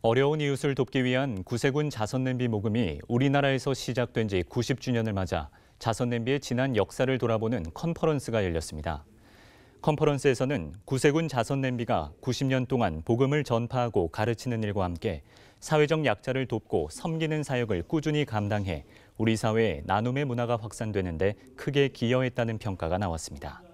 어려운 이웃을 돕기 위한 구세군 자선냄비 모금이 우리나라에서 시작된 지 90주년을 맞아 자선냄비의 지난 역사를 돌아보는 컨퍼런스가 열렸습니다. 컨퍼런스에서는 구세군 자선냄비가 90년 동안 복음을 전파하고 가르치는 일과 함께 사회적 약자를 돕고 섬기는 사역을 꾸준히 감당해 우리 사회에 나눔의 문화가 확산되는데 크게 기여했다는 평가가 나왔습니다.